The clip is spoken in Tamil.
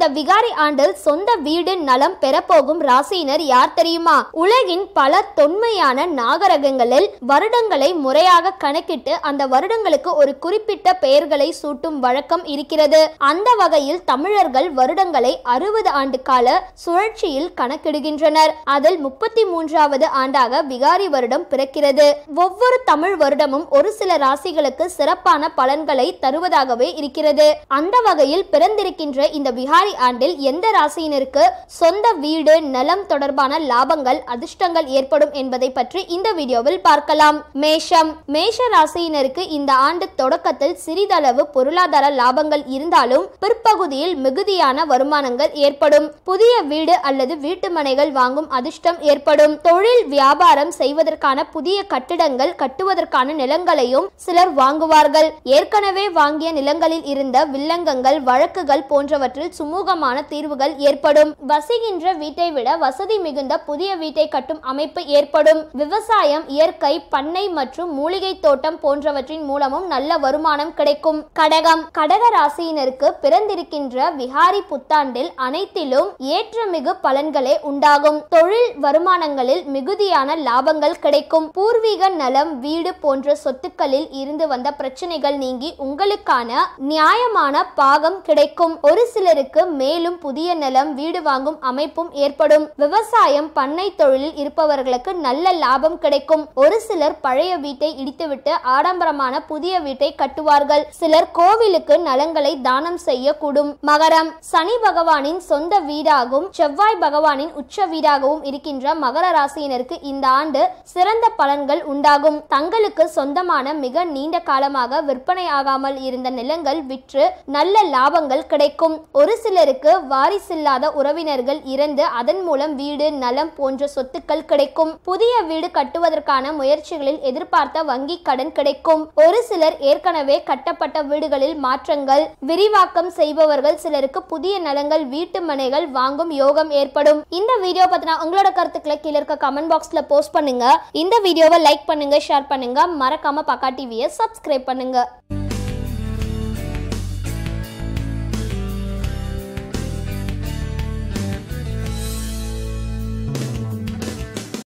இந்த விகாரி ஆண்டில் சொந்த வீடு நலம் பெறப்போகும் ராசியினர் யார் தெரியுமா உலகின் பல தொன்மையான நாகரகங்களில் வருடங்களை முறையாக கணக்கிட்டு அந்த வருடங்களுக்கு ஒரு குறிப்பிட்ட பெயர்களை சூட்டும் வழக்கம் இருக்கிறது அந்த வகையில் தமிழர்கள் வருடங்களை அறுபது ஆண்டு கால சுழற்சியில் கணக்கிடுகின்றனர் அதில் முப்பத்தி மூன்றாவது ஆண்டாக விகாரி வருடம் பிறக்கிறது ஒவ்வொரு தமிழ் வருடமும் ஒரு சில ராசிகளுக்கு சிறப்பான பலன்களை தருவதாகவே இருக்கிறது அந்த வகையில் பிறந்திருக்கின்ற இந்த விகாரி ஜூலை ஆண்டில் எந்த ராசியினருக்கு சொந்த வீடு நலம் தொடர்பான லாபங்கள் அதிர்ஷ்டங்கள் ஏற்படும் என்பதை பற்றி இந்த வீடியோவில் பார்க்கலாம் மேஷம் மேஷ ராசியினருக்கு இந்த ஆண்டு தொடக்கத்தில் சிறிதளவு பொருளாதார லாபங்கள் இருந்தாலும் பிற்பகுதியில் மிகுதியான வருமானங்கள் ஏற்படும் புதிய வீடு அல்லது வீட்டுமனைகள் வாங்கும் அதிர்ஷ்டம் ஏற்படும் தொழில் வியாபாரம் செய்வதற்கான புதிய கட்டிடங்கள் கட்டுவதற்கான நிலங்களையும் சிலர் வாங்குவார்கள் ஏற்கனவே வாங்கிய நிலங்களில் இருந்த வில்லங்கங்கள் வழக்குகள் போன்றவற்றில் சுமூக சுமூகமான தீர்வுகள் ஏற்படும் வசிக்கின்ற வீட்டை விட வசதி மிகுந்த புதிய வீட்டை கட்டும் அமைப்பு ஏற்படும் விவசாயம் இயற்கை பண்ணை மற்றும் மூலிகை தோட்டம் போன்றவற்றின் மூலமும் நல்ல வருமானம் கிடைக்கும் கடகம் கடக ராசியினருக்கு பிறந்திருக்கின்ற விஹாரி புத்தாண்டில் அனைத்திலும் ஏற்றமிகு பலன்களே உண்டாகும் தொழில் வருமானங்களில் மிகுதியான லாபங்கள் கிடைக்கும் பூர்வீக நலம் வீடு போன்ற சொத்துக்களில் இருந்து வந்த பிரச்சனைகள் நீங்கி உங்களுக்கான நியாயமான பாகம் கிடைக்கும் ஒரு சிலருக்கு மேலும் புதிய நிலம் வீடு வாங்கும் அமைப்பும் ஏற்படும் விவசாயம் பண்ணை தொழிலில் இருப்பவர்களுக்கு நல்ல லாபம் கிடைக்கும் ஒரு சிலர் பழைய வீட்டை இடித்துவிட்டு ஆடம்பரமான புதிய வீட்டை கட்டுவார்கள் சிலர் கோவிலுக்கு நலங்களை தானம் செய்யக்கூடும் மகரம் சனி பகவானின் சொந்த வீடாகவும் செவ்வாய் பகவானின் உச்ச வீடாகவும் இருக்கின்ற மகர ராசியினருக்கு இந்த ஆண்டு சிறந்த பலன்கள் உண்டாகும் தங்களுக்கு சொந்தமான மிக நீண்ட காலமாக விற்பனை ஆகாமல் இருந்த நிலங்கள் விற்று நல்ல லாபங்கள் கிடைக்கும் ஒரு சில சிலருக்கு வாரிசில்லாத உறவினர்கள் இறந்து அதன் மூலம் வீடு நலம் போன்ற சொத்துக்கள் கிடைக்கும் புதிய வீடு கட்டுவதற்கான முயற்சிகளில் எதிர்பார்த்த வங்கி கடன் கிடைக்கும் ஒரு சிலர் ஏற்கனவே கட்டப்பட்ட வீடுகளில் மாற்றங்கள் விரிவாக்கம் செய்பவர்கள் சிலருக்கு புதிய நலங்கள் வீட்டு மனைகள் வாங்கும் யோகம் ஏற்படும் இந்த வீடியோ பத்தின உங்களோட கருத்துக்களை கீழே இருக்க கமெண்ட் பாக்ஸ்ல போஸ்ட் பண்ணுங்க இந்த வீடியோவை லைக் பண்ணுங்க ஷேர் பண்ணுங்க மறக்காம பக்கா டிவியை சப்ஸ்கிரைப் பண்ணுங்க